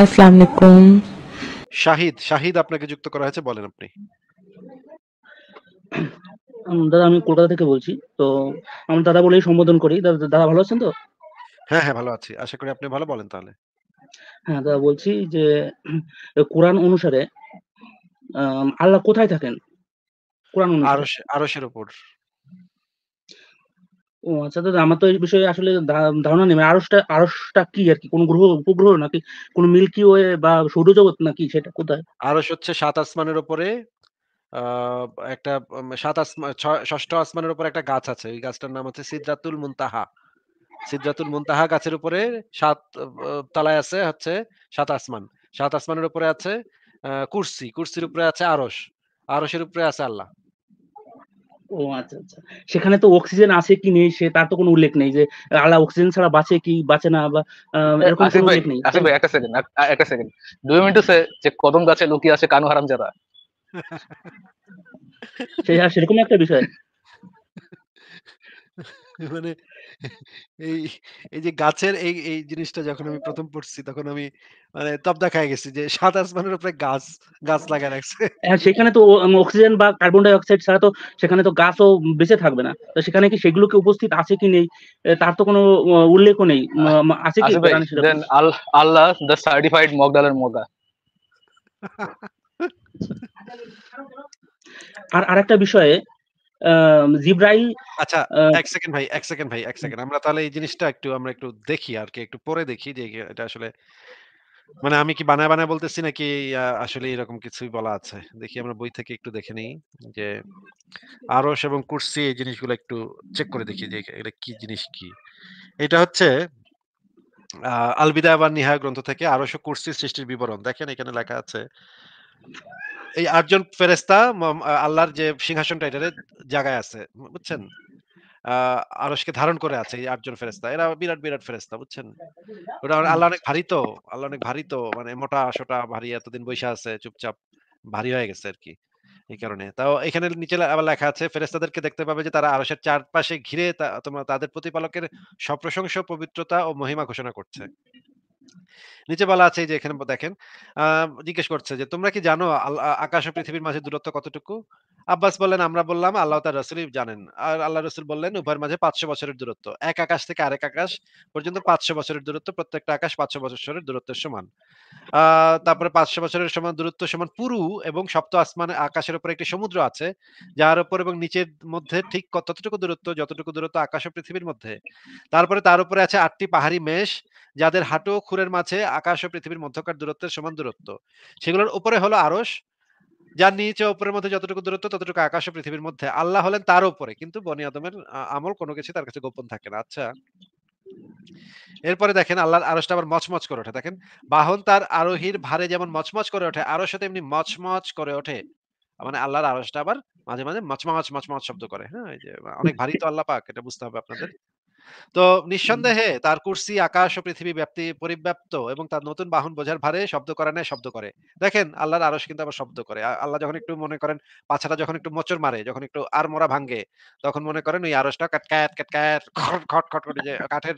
আসসালামু আলাইকুম শাহিদ শাহিদ আপনাকে যুক্ত করা হয়েছে বলেন আপনি দাদা আমি কলকাতা থেকে বলছি তো আমরা দাদা বলেই সম্বোধন করি দাদা দাদা ভালো আছেন তো হ্যাঁ হ্যাঁ ভালো আছি আশা করি আপনি ভালো বলেন তাহলে হ্যাঁ দাদা বলছি যে কোরআন অনুসারে আল্লাহ কোথায় থাকেন কোরআন অনুসারে আরশের উপর ও আচ্ছা দাদা আমার তো এই বিষয়ে আসলে ধা- ধারণা নেই মানে আরসটা কি আর কি আরকি? কোন গ্রহ উপগ্রহ নাকি কোন মিল্কি ওয়ে বা সৌরজগৎ নাকি সেটা কোথায়? আরস হচ্ছে সাত আসমানের উপরে একটা সাত আসমান ষষ্ঠ আসমানের উপরে একটা গাছ আছে। ওই গাছটার নাম হচ্ছে সিদরাতুল মুনতাহা। সিদরাতুল মুনতাহা গাছের উপরে সাত তলায় আছে হচ্ছে সাত আসমান। সাত আসমানের উপরে আছে আ কুরসি, কুরসির উপরে আছে আরস আরসের উপরে আছে আল্লাহ। ও আচ্ছা আচ্ছা সেখানে তো অক্সিজেন আছে কি নেই সে তার তো কোনো উল্লেখ নেই যে আলা অক্সিজেন ছাড়া বাঁচে কি বাঁচে না বা এরকম কোনো উল্লেখ নেই আসিফ ভাই একটা সেকেন্ড একটা সেকেন্ড দুই মিনিট আছে যে কদম গাছে লুকিয়ে আছে কানু হারাম যারা সেরকম একটা বিষয় মানে এই, এই যে গাছের এই, এই জিনিসটা যখন আমি হ্যাঁ। প্রথম পড়ছি তখন আমি মানে তবদা খাই গেছি যে সাত আসমানের উপরে গাছ, গাছ লাগায় রাখছে। হ্যাঁ, সেখানে তো অক্সিজেন বা কার্বন ডাই অক্সাইড ছাড়া তো সেখানে তো গাছও বেঁচে থাকবে না। তো সেখানে কি সেগুলোকে উপস্থিত আছে কি নেই তার তো কোনো উল্লেখও নেই। আছে কি আল্লাহ ভাই, কোরআনে মগদালের then আল আর আরেকটা বিষয়ে জিব্রাইল আচ্ছা এক সেকেন্ড ভাই এক সেকেন্ড ভাই এক সেকেন্ড আমরা তাহলে এই জিনিসটা একটু আমরা একটু দেখি আর কি একটু পরে দেখি যে এটা আসলে মানে আমি কি বানায় বানায় বলতেছি নাকি আসলে এরকম কিছুই বলা আছে দেখি আমরা বই থেকে একটু দেখে নিই যে আরস এবং কুর্সি এই জিনিসগুলো একটু চেক করে দেখি যে এটা কি জিনিস কি এটা হচ্ছে আলবিদা আবার নিহায় গ্রন্থ থেকে আরস কুর্সি সৃষ্টির বিবরণ দেখেন এখানে লেখা আছে এই আটজন ফেরেস্তা আল্লাহর যে সিংহাসনটা এটারে জায়গায় আছে বুঝছেন ধারণ করে আছে এই আটজন ফেরেস্তা এরা বিরাট বিরাট ফেরেস্তা বুঝছেন ওটা আল্লাহ অনেক ভারী তো আল্লাহ অনেক ভারী তো মানে মোটা সোটা ভারী এতদিন বৈশা আছে চুপচাপ ভারী হয়ে গেছে আর কি এই কারণে তাও এখানে নিচে আবার লেখা আছে ফেরেস্তাদেরকে দেখতে পাবে যে তারা আরসের চারপাশে ঘিরে তোমার তাদের প্রতিপালকের সপ্রশংস পবিত্রতা ও মহিমা ঘোষণা করছে নিচে বলা আছে যে এখানে দেখেন জিজ্ঞেস করছে যে তোমরা কি জানো আকাশ ও পৃথিবীর মাঝে দূরত্ব কতটুকু আব্বাস বললেন আমরা বললাম আল্লাহ তার রসুলই জানেন আর আল্লাহ রসুল বললেন উভয়ের মাঝে পাঁচশো বছরের দূরত্ব এক আকাশ থেকে আরেক আকাশ পর্যন্ত পাঁচশো বছরের দূরত্ব প্রত্যেকটা আকাশ পাঁচশো বছরের দূরত্বের সমান তারপরে পাঁচশো বছরের সমান দূরত্ব সমান পুরু এবং সপ্ত আসমানে আকাশের উপর একটি সমুদ্র আছে যার উপর এবং নিচের মধ্যে ঠিক কতটুকু দূরত্ব যতটুকু দূরত্ব আকাশ ও পৃথিবীর মধ্যে তারপরে তার উপরে আছে আটটি পাহাড়ি মেষ যাদের হাঁটু খুরের মাঝে আকাশ ও পৃথিবীর মধ্যকার দূরত্বের সমান দূরত্ব সেগুলোর উপরে হলো আরস যার নিচে ওপরের মধ্যে যতটুকু দূরত্ব ততটুকু আকাশ ও পৃথিবীর মধ্যে আল্লাহ হলেন তার উপরে কিন্তু বনি আদমের আমল কোনো কিছু তার কাছে গোপন থাকে না আচ্ছা এরপরে দেখেন আল্লাহর আরসটা আবার মচমচ করে ওঠে দেখেন বাহন তার আরোহীর ভারে যেমন মচমচ করে ওঠে আরশ তেমনি মচমচ করে ওঠে মানে আল্লাহর আরসটা আবার মাঝে মাঝে মচমচ মচমচ শব্দ করে হ্যাঁ অনেক ভারী তো আল্লাহ পাক এটা বুঝতে হবে আপনাদের তো নিঃসন্দেহে তার কুর্সি আকাশ ও পৃথিবী ব্যাপ্তি পরিব্যাপ্ত এবং তার নতুন বাহন বোঝার ভারে শব্দ করে না শব্দ করে দেখেন আল্লাহর আরশ কিন্তু আবার শব্দ করে আল্লাহ যখন একটু মনে করেন পাছাটা যখন একটু মোচর মারে যখন একটু আর মোড়া ভাঙ্গে তখন মনে করেন ওই আরশটা কাটকায়াত কাটকায়াত খট খট খট করে যে কাঠের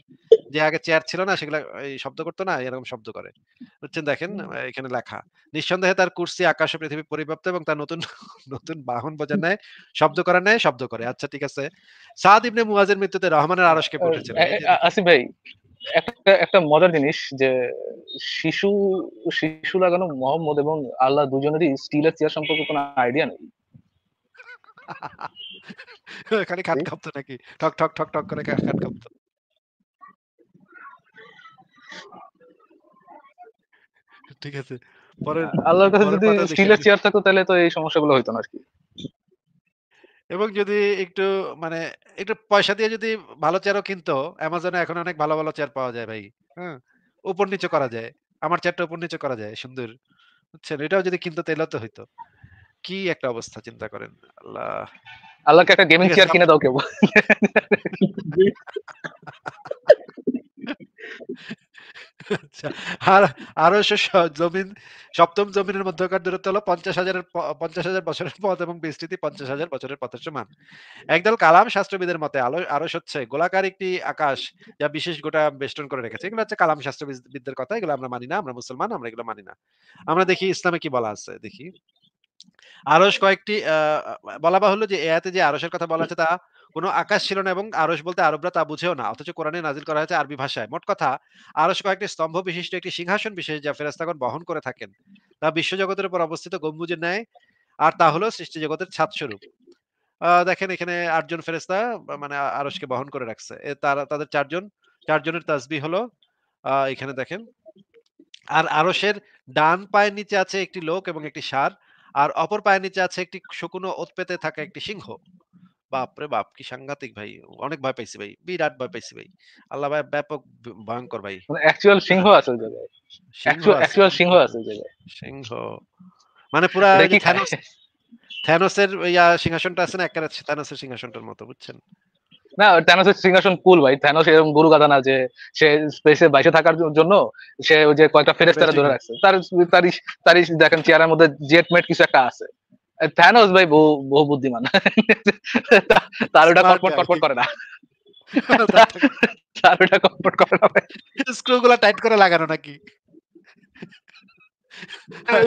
যে আগে চেয়ার ছিল না সেগুলো এই শব্দ করতো না এরকম শব্দ করে বুঝছেন দেখেন এখানে লেখা নিঃসন্দেহে তার কুর্সি আকাশ পৃথিবী পরিব্যাপ্ত এবং তার নতুন নতুন বাহন বোঝা নেয় শব্দ করার নেয় শব্দ করে আচ্ছা ঠিক আছে সাদ ইবনে মুয়াজের মৃত্যুতে রহমানের আরশকে পড়েছিল আসিফ ভাই একটা একটা মজার জিনিস যে শিশু শিশু লাগানো মোহাম্মদ এবং আল্লাহ দুজনেরই স্টিলের চেয়ার সম্পর্কে কোনো আইডিয়া নেই খালি খাট কাঁপতো নাকি ঠক ঠক ঠক ঠক করে খাট কাঁপতো ঠিক আছে পরে হ্যাঁ, আল্লাহর কাছে যদি স্টিলের চেয়ার থাকতো তাহলে তো এই সমস্যাগুলো হইতো না আর কি এবং যদি একটু মানে একটু পয়সা দিয়ে যদি ভালো চেয়ারও কিনতো অ্যামাজনে এখন অনেক ভালো ভালো চেয়ার পাওয়া যায় ভাই হ্যাঁ উপর নিচে করা যায় আমার চেয়ারটা উপর নিচে করা যায় সুন্দর বুঝছেন এটাও যদি কিনতো তাহলে তো হইতো কি একটা অবস্থা চিন্তা করেন আল্লাহ আল্লাহকে একটা গেমিং চেয়ার কিনে দাও কেউ আচ্ছা, আর আরো জমিন সপ্তম জমিনের মধ্যকার দূরত্ব হলো পঞ্চাশ হাজারের পঞ্চাশ হাজার বছরের পথ এবং বিস্তৃতি পঞ্চাশ হাজার বছরের পথের সমান একদল কালাম শাস্ত্রবিদের মতে আলো আরো হচ্ছে গোলাকার একটি আকাশ যা বিশেষ গোটা বেষ্টন করে রেখেছে এগুলো হচ্ছে কালাম শাস্ত্রবিদদের কথা এগুলো আমরা মানি না আমরা মুসলমান আমরা এগুলো মানি না আমরা দেখি ইসলামে কি বলা আছে দেখি আরস কয়েকটি আহ বলা বাহুল্য যে এতে যে আরসের কথা বলা আছে তা কোনো আকাশ ছিল না এবং আরস বলতে আরবরা তা বুঝেও না অথচ কোরআনে নাজিল করা হয়েছে আরবি ভাষায় মোট কথা আরস কয়েকটি স্তম্ভ বিশিষ্ট একটি সিংহাসন বিশেষ যা ফেরাস্তাগণ বহন করে থাকেন তা বিশ্বজগতের উপর অবস্থিত গম্বুজের ন্যায় আর তা হলো সৃষ্টি জগতের ছাদ স্বরূপ দেখেন এখানে আটজন ফেরেস্তা মানে আরসকে বহন করে রাখছে তারা তাদের চারজন চারজনের তাজবি হলো এখানে দেখেন আর আরসের ডান পায়ের নিচে আছে একটি লোক এবং একটি সার আর অপর পায়ের নিচে আছে একটি শুকনো ওৎপেতে থাকা একটি সিংহ বাপরে বাপ কি সাংঘাতিক ভাই অনেক ভয় পাইছি ভাই বিরাট ভয় পাইছি ভাই আল্লাহ ভাই ব্যাপক ভয়ঙ্কর ভাই অ্যাকচুয়াল মানে সিংহ আছে অ্যাকচুয়াল সিংহ আছে সিংহ মানে পুরা ইয়া সিংহাসনটা আছে না একবারে সিংহাসনটার মতো বুঝছেন না থ্যানোসের সিংহাসন কুল ভাই থ্যানোস এরকম গুরু গাদা না যে সে স্পেসে বাইসে থাকার জন্য সে ওই যে কয়েকটা ফেরেস্তারা ধরে রাখছে তার তারই তারই দেখেন চেয়ারের মধ্যে জেটমেট কিছু একটা আছে থ্যানোস ভাই বহু বুদ্ধিমান তার ওটা কটপট কটপট করে না তার ওটা কটপট করে না স্ক্রুগুলো টাইট করে লাগানো নাকি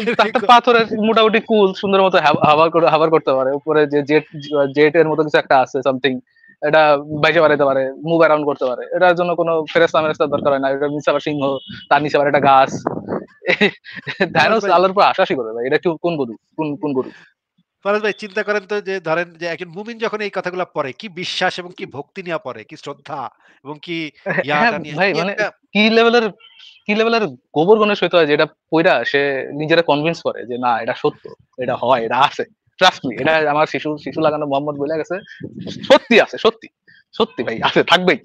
একটা পাথরের মোটামুটি কুল সুন্দর মতো হাবার করে হাবার করতে পারে উপরে যে জেট জেট এর মতো কিছু একটা আছে সামথিং এটা বাইশে বাড়াইতে পারে মুভ অ্যারাউন্ড করতে পারে এটার জন্য কোনো ফেরেস্তা মেরেস্তা দরকার হয় না এটা নিশাবার সিংহ তার নিচে নিশাবার একটা গাছ ধ্যানস আলোর উপর আশাসই করে ভাই এটা কোন গরু কোন কোন গরু ফরাজ ভাই চিন্তা করেন তো যে ধরেন যে একজন মুমিন যখন এই কথাগুলো পড়ে কি বিশ্বাস এবং কি ভক্তি নিয়ে পড়ে কি শ্রদ্ধা এবং কি হ্যাঁ, কি লেভেলের মানে কি লেভেলের গোবর গণেশ হইতে হয় যেটা সে নিজেরা কনভিন্স করে যে না এটা সত্য এটা হয় এটা আছে ট্রাস্ট মি এটা আমার শিশু শিশু লাগানো মোহাম্মদ বলে গেছে সত্যি আছে সত্যি সত্যি ভাই আছে থাকবেই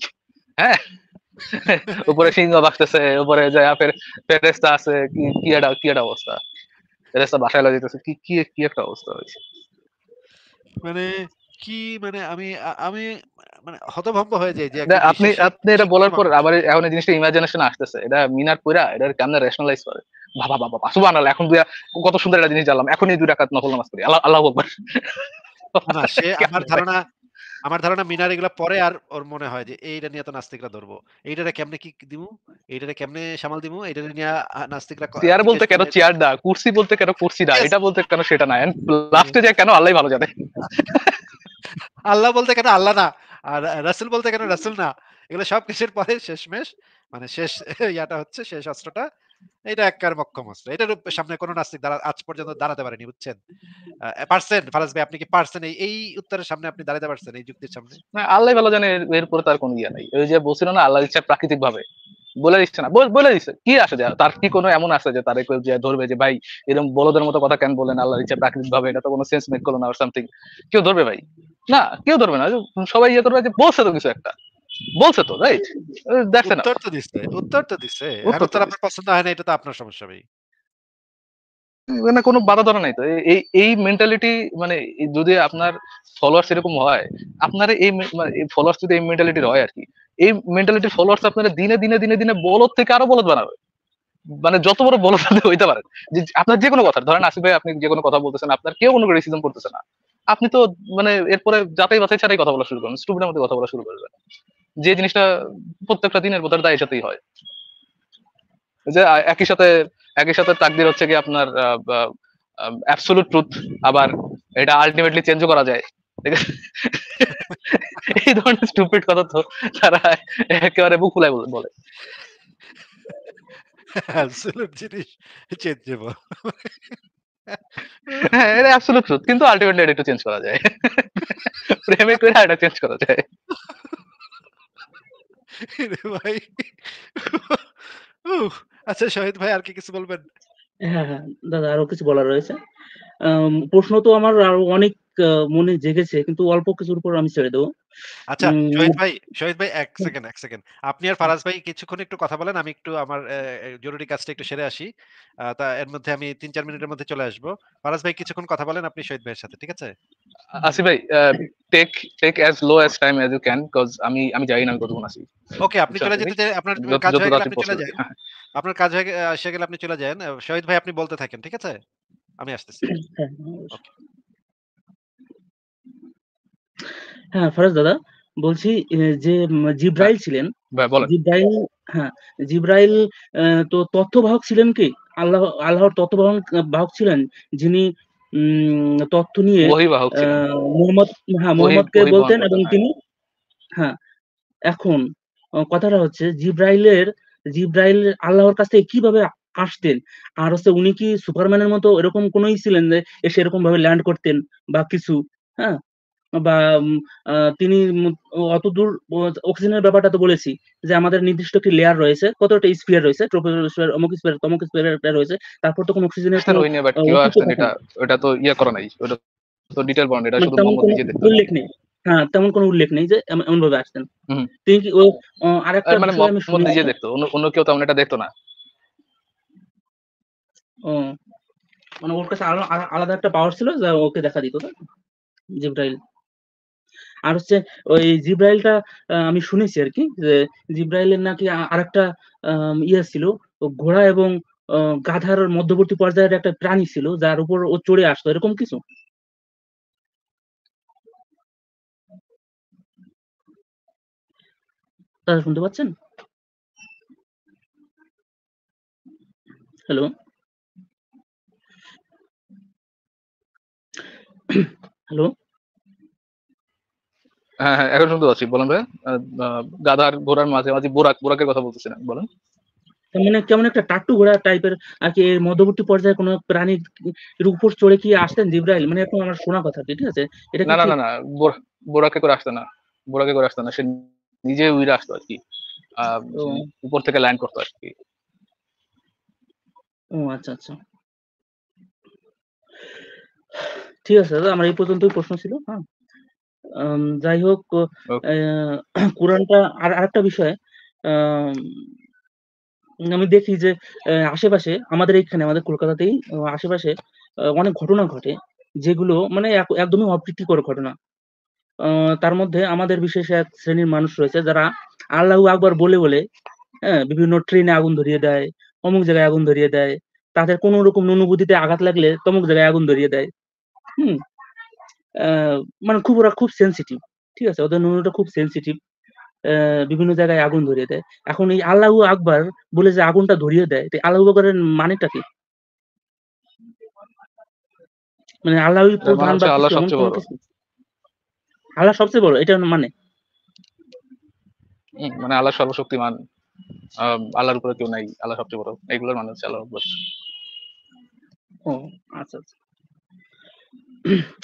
হ্যাঁ উপরে সিংহ বাসতেছে উপরে যায় ফের ফেরেস্তা আছে কি কি একটা কি একটা অবস্থা ফেরেস্তা বাসায় লাগিতেছে কি কি কি একটা অবস্থা হয়েছে মানে কি মানে আমি আমি মানে হতভম্ব হয়ে যাই যে আপনি আপনি এটা বলার পর আবার এখন এই জিনিসটা ইমাজিনেশন আসতেছে এটা মিনার পুরা এটা কেমন রেশনালাইজ করে বাবা বাবা বাবা সুবহানাল্লাহ এখন দুই কত সুন্দর একটা জিনিস জানলাম এখনই দুই রাকাত নফল নামাজ পড়ি আল্লাহ আল্লাহু আকবার না সে আমার ধারণা আমার ধারণা মিনার এগুলো পরে আর ওর মনে হয় যে এইটা নিয়ে তো নাস্তিকরা ধরবো এইটারে কেমনে কি দিমু এইটারে কেমনে সামাল দিমু এইটারে নিয়ে নাস্তিকরা চেয়ার বলতে কেন চেয়ার দা কুর্সি বলতে কেন কুর্সি দা এটা বলতে কেন সেটা না লাস্টে যায় কেন আল্লাহই ভালো জানে আল্লাহ বলতে কেন আল্লাহ না আর রাসুল বলতে কেন রাসুল না এগুলো সব কিছুর পরে শেষমেশ মানে শেষ ইয়াটা হচ্ছে শেষ অস্ত্রটা এটা অস্ত্র এটার সামনে কোনো নাস্তিক দাঁড়া আজ পর্যন্ত দাঁড়াতে পারেনি বুঝছেন পারছেন ফারাজ ভাই আপনি কি পারছেন এই উত্তরের সামনে আপনি দাঁড়াতে পারছেন এই যুক্তির সামনে আল্লাহ ভালো জানে তার কোনো নাই ওই যে বলছিল না আল্লাহ ইচ্ছা প্রাকৃতিক ভাবে বলে দিচ্ছে না বলে দিচ্ছে কি আসে তার কি কোনো এমন আছে যে তারে কেউ ধরবে যে ভাই এরকম বলদের মতো কথা কেন বলেন আল্লাহর ইচ্ছা প্রাকৃতিক ভাবে এটা তো কোনো সেন্স মেক করলো না সামথিং কেউ ধরবে ভাই না কেউ ধরবে না সবাই ইয়ে করবে যে বলছে তো কিছু একটা বলছে তো রাইট দেখছে না উত্তর তো দিছে উত্তর তো দিছে আর উত্তর আপনার পছন্দ হয় না এটা তো আপনার সমস্যা ভাই মানে কোনো বাধা ধরা নাই তো এই এই মেন্টালিটি মানে যদি আপনার ফলোয়ার্স এরকম হয় আপনার এই ফলোয়ার্স মানে যদি এই মেন্টালিটির হয় আর কি এই মেন্টালিটির ফলোয়ার্স আপনারা দিনে দিনে দিনে দিনে বলদ থেকে আরো বলদ বানাবে মানে যত বড় বলদ হইতে পারেন যে আপনার যে কোনো কথা ধরেন আসিফ ভাই আপনি যে কোনো কথা বলতেছেন আপনার কেউ কোনো রেসিজম করতেছে না আপনি তো মানে এরপরে যাতাই বাতাই ছাড়াই কথা বলা শুরু করবেন স্টুডেন্টের মধ্যে কথা বলা শুরু করবেন যে জিনিসটা প্রত্যেকটা দিনের বোধহয় দায়ের সাথেই হয় যে একই সাথে একই সাথে তাকদির হচ্ছে কি আপনার অ্যাবসোলুট ট্রুথ আবার এটা আলটিমেটলি চেঞ্জও করা যায় এই ধরনের স্টুপিড কথা তো তারা একেবারে বুক ফুলায় বলে অ্যাবসোলুট জিনিস চেঞ্জেবল হ্যাঁ এটা অ্যাবসোলুট ট্রুথ কিন্তু আলটিমেটলি এটা একটু চেঞ্জ করা যায় প্রেমে করে এটা চেঞ্জ করা যায় ভাই আচ্ছা শহীদ ভাই আর কি কিছু বলবেন হ্যাঁ হ্যাঁ দাদা আরো কিছু বলার রয়েছে প্রশ্ন তো আমার আরো অনেক মনে জেগেছে কিন্তু অল্প কিছুর উপর আমি ছেড়ে দেবো আচ্ছা শহীদ ভাই শহীদ ভাই এক সেকেন্ড এক সেকেন্ড আপনি আর ফারাজ ভাই কিছুক্ষণ একটু কথা বলেন আমি একটু আমার জরুরি কাজটা একটু সেরে আসি তা এর মধ্যে আমি তিন চার মিনিটের মধ্যে চলে আসবো ফারাজ ভাই কিছুক্ষণ কথা বলেন আপনি শহীদ ভাইয়ের সাথে ঠিক আছে আসি ভাই take take as low as time as you can because আমি আমি জানি না কতক্ষণ আসি ওকে আপনি চলে যেতে আপনার কাজ হয়ে গেলে আপনি চলে যান আপনার কাজ হয়ে এসে গেলে আপনি চলে যান শহীদ ভাই আপনি বলতে থাকেন ঠিক আছে আমি আসতেছি ওকে হ্যাঁ, হ্যাঁ, হ্যাঁ ফরাজ দাদা বলছি যে জিব্রাইল হ্যাঁ। ছিলেন হ্যাঁ, জিব্রাইল হ্যাঁ জিব্রাইল তো তথ্যবাহক ছিলেন কি আল্লাহ আল্লাহর তত্ত্ববাহক বাহক ছিলেন যিনি তথ্য নিয়ে মোহাম্মদ হ্যাঁ মোহাম্মদকে বলতেন এবং হ্যাঁ। তিনি হ্যাঁ এখন কথাটা হচ্ছে জিব্রাইলের জিব্রাইল আল্লাহর কাছ থেকে কিভাবে আসতেন আর হচ্ছে উনি কি সুপারম্যানের মতো এরকম কোনোই ছিলেন যে এসে এরকম ভাবে ল্যান্ড করতেন বা কিছু হ্যাঁ বা তিনি অত দূর অক্সিজেনের ব্যাপারটা তো বলেছি যে আমাদের নির্দিষ্ট একটি লেয়ার রয়েছে কতটা স্পিয়ার রয়েছে ট্রপিক্যাল স্পিয়ার অমুক স্পিয়ার তমুক স্পিয়ার রয়েছে তারপর তো কোন অক্সিজেনের এটা তো ইয়া করা নাই ওটা তো ডিটেইল বন্ড এটা মানে শুধু মোহাম্মদ নিজে উল্লেখ নেই হ্যাঁ তেমন কোনো উল্লেখ নেই যে এমন ভাবে আসতেন তিনি কি ও আরেকটা মানে মোহাম্মদ নিজে দেখতো অন্য কেউ তেমন এটা দেখতো না ও মানে ওর কাছে আলাদা একটা পাওয়ার ছিল যা ওকে দেখা দিত জিব্রাইল আর হচ্ছে ওই জিব্রাইলটা আমি শুনেছি আর কি যে জিব্রাইলের নাকি আর একটা ইয়ে ছিল ঘোড়া এবং গাধার মধ্যবর্তী পর্যায়ের একটা প্রাণী ছিল যার উপর ও চড়ে আসতো এরকম কিছু শুনতে পাচ্ছেন হ্যালো হ্যালো হ্যাঁ, হ্যাঁ এখন শুনতে পাচ্ছি বলেন ভাই গাধার ঘোড়ার মাঝে মাঝে বোরাক বোরাকের কথা বলতেছি না বলেন মানে কেমন একটা টাট্টু ঘোড়া টাইপের আর কি এর মধ্যবর্তী পর্যায়ে কোনো প্রাণীর উপর চড়ে কি আসতেন জিব্রাইল মানে এরকম আমার শোনা কথা ঠিক আছে এটা না না না বোরাকে করে আসতো না বোরাকে করে আসতো না সে নিজে উইরা আসতো আর কি উপর থেকে ল্যান্ড করতো আর কি ও আচ্ছা আচ্ছা ঠিক আছে দাদা আমার এই পর্যন্তই প্রশ্ন ছিল হ্যাঁ যাই হোক কোরআনটা আর আরেকটা বিষয় আমি দেখি যে আশেপাশে আমাদের এখানে আমাদের কলকাতাতেই আশেপাশে অনেক ঘটনা ঘটে যেগুলো মানে একদমই অপ্রীতিকর ঘটনা তার মধ্যে আমাদের বিশেষ এক শ্রেণীর মানুষ রয়েছে যারা আল্লাহ আকবার বলে বলে হ্যাঁ বিভিন্ন ট্রেনে আগুন ধরিয়ে দেয় অমুক জায়গায় আগুন ধরিয়ে দেয় তাদের কোনো রকম অনুভূতিতে আঘাত লাগলে তমুক জায়গায় আগুন ধরিয়ে দেয় হুম মানে খুব ওরা খুব সেন্সিটিভ ঠিক আছে ওদের নুনুটা খুব সেন্সিটিভ বিভিন্ন জায়গায় আগুন ধরিয়ে দেয় এখন এই আল্লাহ আকবার বলে যে আগুনটা ধরিয়ে দেয় আল্লাহ আকবরের মানেটা কি মানে, মানে, মানে আল্লাহ আল্লাহ সবচেয়ে বড় এটা মানে মানে আল্লাহ সর্বশক্তিমান আল্লাহর উপরে কেউ নাই আল্লাহ সবচেয়ে বড় এগুলোর মানে হচ্ছে আল্লাহ ও আচ্ছা আচ্ছা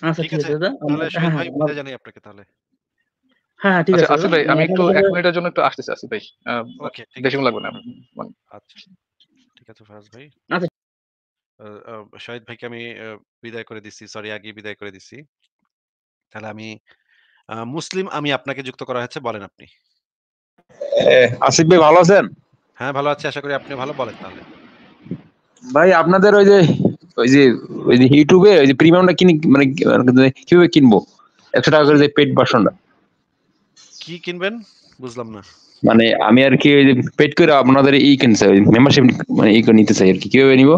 আচ্ছা ঠিক আছে দাদা তাহলে হ্যাঁ, হ্যাঁ, জানাই আপনাকে তাহলে হ্যাঁ ঠিক আচ্ছা, আছে আচ্ছা, আমি একটু হ্যাঁ, এক মিনিটের জন্য একটু আসতেছি ভাই ওকে লাগবে না মানে আচ্ছা, আচ্ছা ঠিক আছে ফারাজ ভাই আচ্ছা শহীদ ভাইকে আমি বিদায় করে দিছি সরি আগে বিদায় করে দিছি তাহলে আমি মুসলিম আমি আপনাকে যুক্ত করা হয়েছে বলেন আপনি আসিফ ভাই ভালো আছেন হ্যাঁ ভালো আছি আশা করি আপনি ভালো বলেন তাহলে ভাই আপনাদের ওই যে ওই যে ইউটিউবে ওই যে প্রিমিয়ামটা কিনে মানে, মানে কিভাবে কিনবো একশো টাকা করে যে বাসনটা কি কিনবেন বুঝলাম না মানে আমি আর কি ওই যে করে আপনাদের ই মেম্বারশিপ মানে ই করে নিতে চাই আর কি কিভাবে নিবো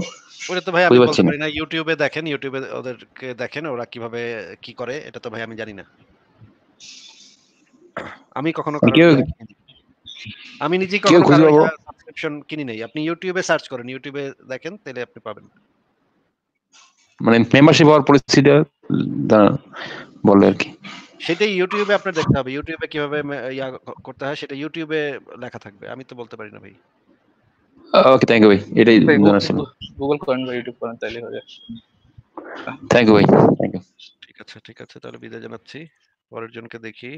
ওটা তো ভাই আমি বলতে পারি না ইউটিউবে দেখেন ইউটিউবে ওদেরকে দেখেন ওরা কিভাবে কি করে এটা তো ভাই আমি জানি না আমি কখনো মানে আমি নিজে কখনো সাবস্ক্রিপশন কিনি নাই আপনি ইউটিউবে সার্চ করেন ইউটিউবে দেখেন তাহলে আপনি পাবেন মানে মেম্বারশিপ হওয়ার পরিস্থিতি বলে আর কি সেটা ইউটিউবে আপনার দেখতে হবে ইউটিউবে কিভাবে ইয়া করতে হয় সেটা ইউটিউবে লেখা থাকবে আমি তো বলতে পারি না ভাই ওকে থ্যাংক ইউ ভাই এটাই জানা ছিল গুগল করেন বা ইউটিউব করেন তাহলে হয়ে যাবে থ্যাংক ইউ ভাই থ্যাংক ইউ ঠিক আছে ঠিক আছে তাহলে বিদায় জানাচ্ছি পরের জনকে দেখি